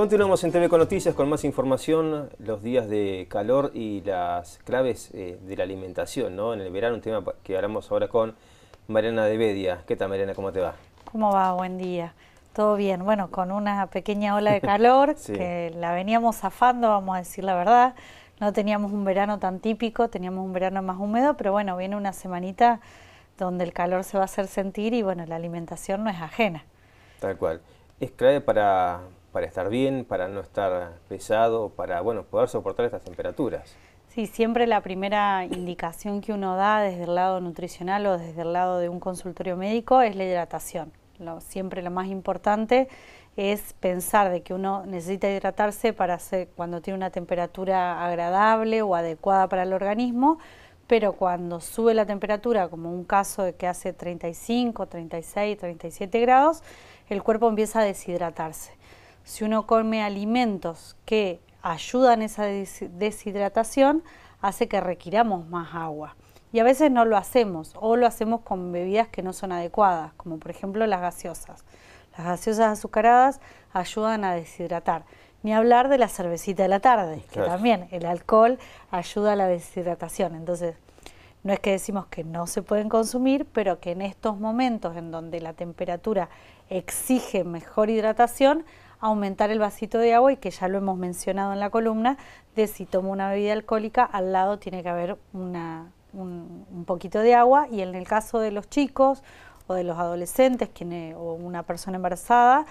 Continuamos en TV con Noticias con más información, los días de calor y las claves eh, de la alimentación, ¿no? En el verano, un tema que hablamos ahora con Mariana de Bedia. ¿Qué tal, Mariana? ¿Cómo te va? ¿Cómo va? Buen día. Todo bien. Bueno, con una pequeña ola de calor que la veníamos zafando, vamos a decir la verdad. No teníamos un verano tan típico, teníamos un verano más húmedo, pero bueno, viene una semanita donde el calor se va a hacer sentir y bueno, la alimentación no es ajena. Tal cual. Es clave para, para estar bien, para no estar pesado, para bueno, poder soportar estas temperaturas. Sí, siempre la primera indicación que uno da desde el lado nutricional o desde el lado de un consultorio médico es la hidratación. siempre lo más importante es pensar de que uno necesita hidratarse para hacer, cuando tiene una temperatura agradable o adecuada para el organismo, pero cuando sube la temperatura, como un caso de que hace 35, 36, 37 grados, el cuerpo empieza a deshidratarse. Si uno come alimentos que ayudan esa deshidratación, hace que requiramos más agua. Y a veces no lo hacemos o lo hacemos con bebidas que no son adecuadas, como por ejemplo las gaseosas. Las gaseosas azucaradas ayudan a deshidratar. Ni hablar de la cervecita de la tarde, que también el alcohol ayuda a la deshidratación. Entonces, no es que decimos que no se pueden consumir, pero que en estos momentos en donde la temperatura exige mejor hidratación, aumentar el vasito de agua y que ya lo hemos mencionado en la columna, de si tomo una bebida alcohólica, al lado tiene que haber una, un, poquito de agua y en el caso de los chicos o de los adolescentes eh, o una persona embarazada,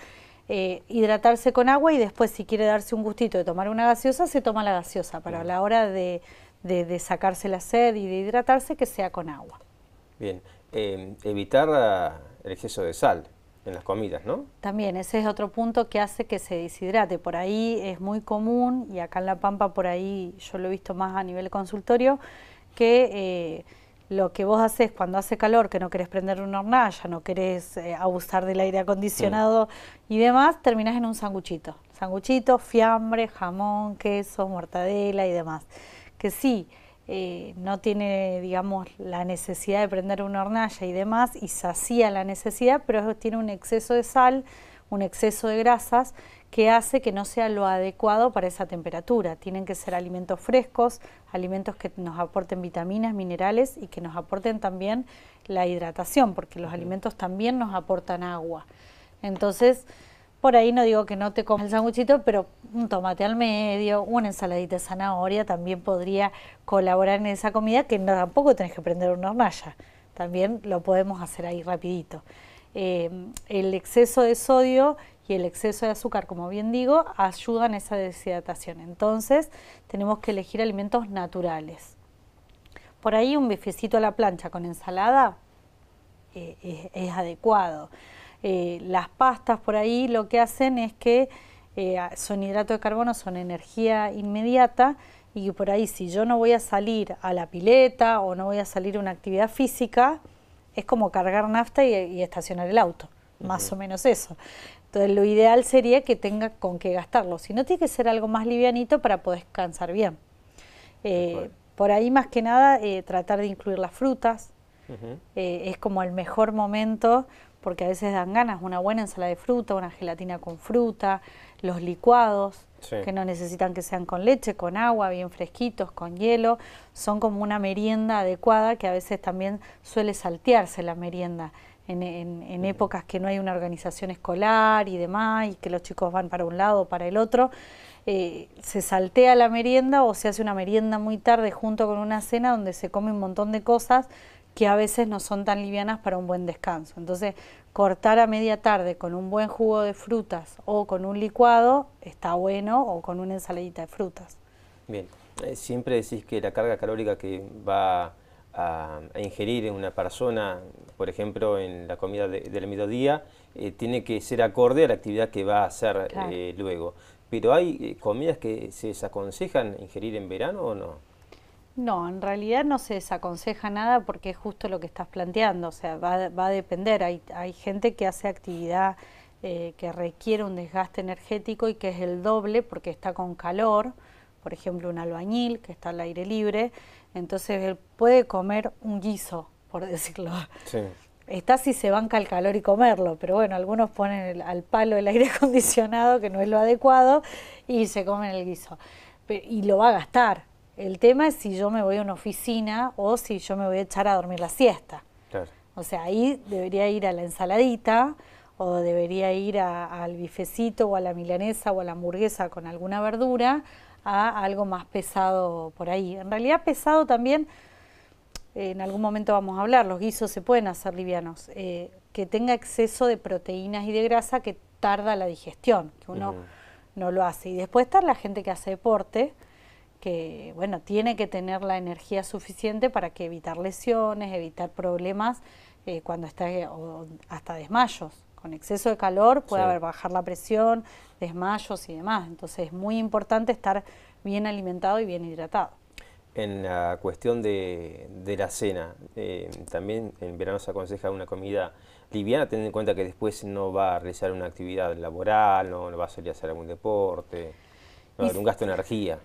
eh, hidratarse con agua y después si quiere darse un gustito de tomar una gaseosa, se toma la gaseosa, para a la hora de, de, sacarse la sed y de hidratarse, que sea con agua. Bien, eh, evitar ah, el exceso de sal, en las comidas, ¿no? También, ese es otro punto que hace que se deshidrate. Por ahí es muy común, y acá en La Pampa por ahí yo lo he visto más a nivel consultorio, que eh, lo que vos haces cuando hace calor, que no querés prender una hornalla, no querés eh, abusar del aire acondicionado mm. y demás, terminás en un sanguchito. Sanguchito, fiambre, jamón, queso, mortadela y demás. Que sí, eh, no tiene, digamos, la necesidad de prender una hornalla y demás, y sacía la necesidad, pero tiene un exceso de sal, un exceso de grasas, que hace que no sea lo adecuado para esa temperatura. Tienen que ser alimentos frescos, alimentos que nos aporten vitaminas, minerales y que nos aporten también la hidratación, porque los alimentos también nos aportan agua. Entonces, por ahí no digo que no te comas el sanguchito, pero un tomate al medio, una ensaladita de zanahoria también podría colaborar en esa comida que no, tampoco tenés que prender una malla. También lo podemos hacer ahí rapidito. Eh, el exceso de sodio y el exceso de azúcar, como bien digo, ayudan a esa deshidratación. Entonces, tenemos que elegir alimentos naturales. Por ahí un bifecito a la plancha con ensalada eh, es adecuado. Eh, las pastas por ahí lo que hacen es que eh, son hidrato de carbono, son energía inmediata y por ahí si yo no voy a salir a la pileta o no voy a salir a una actividad física, es como cargar nafta y, estacionar el auto, más o menos eso. Entonces lo ideal sería que tenga con qué gastarlo, si no tiene que ser algo más livianito para poder descansar bien. Eh, por ahí más que nada tratar de incluir las frutas, es como el mejor momento porque a veces dan ganas, una buena ensalada de fruta, una gelatina con fruta, los licuados, que no necesitan que sean con leche, con agua, bien fresquitos, con hielo, son como una merienda adecuada que a veces también suele saltearse la merienda. En, épocas que no hay una organización escolar y demás, y que los chicos van para un lado o para el otro, eh, se saltea la merienda o se hace una merienda muy tarde junto con una cena donde se come un montón de cosas que a veces no son tan livianas para un buen descanso. Entonces, cortar a media tarde con un buen jugo de frutas o con un licuado está bueno o con una ensaladita de frutas. Bien, eh, siempre decís que la carga calórica que va a, ingerir una persona, por ejemplo, en la comida del mediodía, eh, tiene que ser acorde a la actividad que va a hacer eh, luego. Pero hay comidas que se desaconsejan ingerir en verano o no? No, en realidad no se desaconseja nada porque es justo lo que estás planteando, o sea, va, a depender, hay, gente que hace actividad eh, que requiere un desgaste energético y que es el doble porque está con calor, por ejemplo un albañil que está al aire libre, entonces él puede comer un guiso, por decirlo. Está si se banca el calor y comerlo, pero bueno, algunos ponen al palo el aire acondicionado, que no es lo adecuado, y se comen el guiso. y lo va a gastar, el tema es si yo me voy a una oficina o si yo me voy a echar a dormir la siesta. O sea, ahí debería ir a la ensaladita o debería ir al bifecito o a la milanesa o a la hamburguesa con alguna verdura a algo más pesado por ahí. En realidad pesado también, en algún momento vamos a hablar, los guisos se pueden hacer livianos, eh, que tenga exceso de proteínas y de grasa que tarda la digestión, que uno no lo hace. Y después está la gente que hace deporte, que bueno, tiene que tener la energía suficiente para que evitar lesiones, evitar problemas eh, cuando está eh, hasta desmayos. Con exceso de calor puede haber bajar la presión, desmayos y demás. Entonces es muy importante estar bien alimentado y bien hidratado. En la cuestión de, la cena, eh, también en verano se aconseja una comida liviana, teniendo en cuenta que después no va a realizar una actividad laboral, no, va a salir a hacer algún deporte, no un gasto de energía.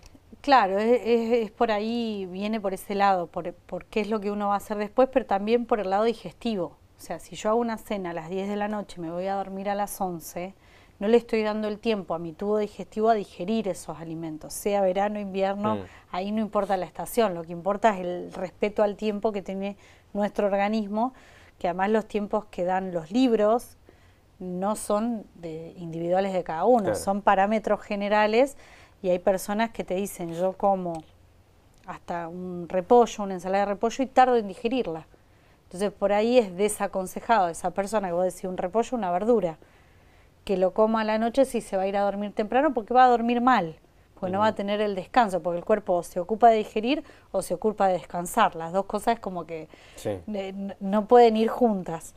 Claro, es, por ahí, viene por ese lado, por, qué es lo que uno va a hacer después, pero también por el lado digestivo. O sea, si yo hago una cena a las 10 de la noche, me voy a dormir a las 11, no le estoy dando el tiempo a mi tubo digestivo a digerir esos alimentos, sea verano, invierno, mm. ahí no importa la estación, lo que importa es el respeto al tiempo que tiene nuestro organismo, que además los tiempos que dan los libros no son de individuales de cada uno, son parámetros generales y hay personas que te dicen, yo como hasta un repollo, una ensalada de repollo y tardo en digerirla. Entonces por ahí es desaconsejado esa persona que vos decís un repollo, una verdura, que lo coma a la noche si se va a ir a dormir temprano porque va a dormir mal, porque no va a tener el descanso, porque el cuerpo se ocupa de digerir o se ocupa de descansar. Las dos cosas como que eh, no pueden ir juntas.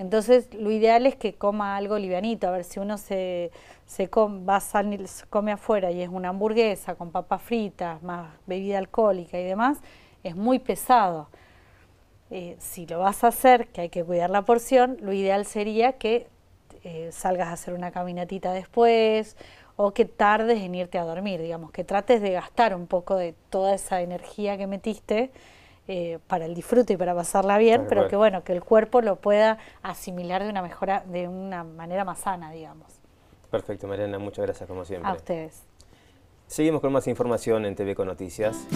Entonces, lo ideal es que coma algo livianito. A ver, si uno se, come, va a come afuera y es una hamburguesa con papas fritas, más bebida alcohólica y demás, es muy pesado. Eh, si lo vas a hacer, que hay que cuidar la porción, lo ideal sería que eh, salgas a hacer una caminatita después o que tardes en irte a dormir, digamos, que trates de gastar un poco de toda esa energía que metiste eh, para el disfrute y para pasarla bien, pero que bueno, que el cuerpo lo pueda asimilar de una mejora, de una manera más sana, digamos. Perfecto, Mariana, muchas gracias como siempre. A ustedes. Seguimos con más información en TV con Noticias.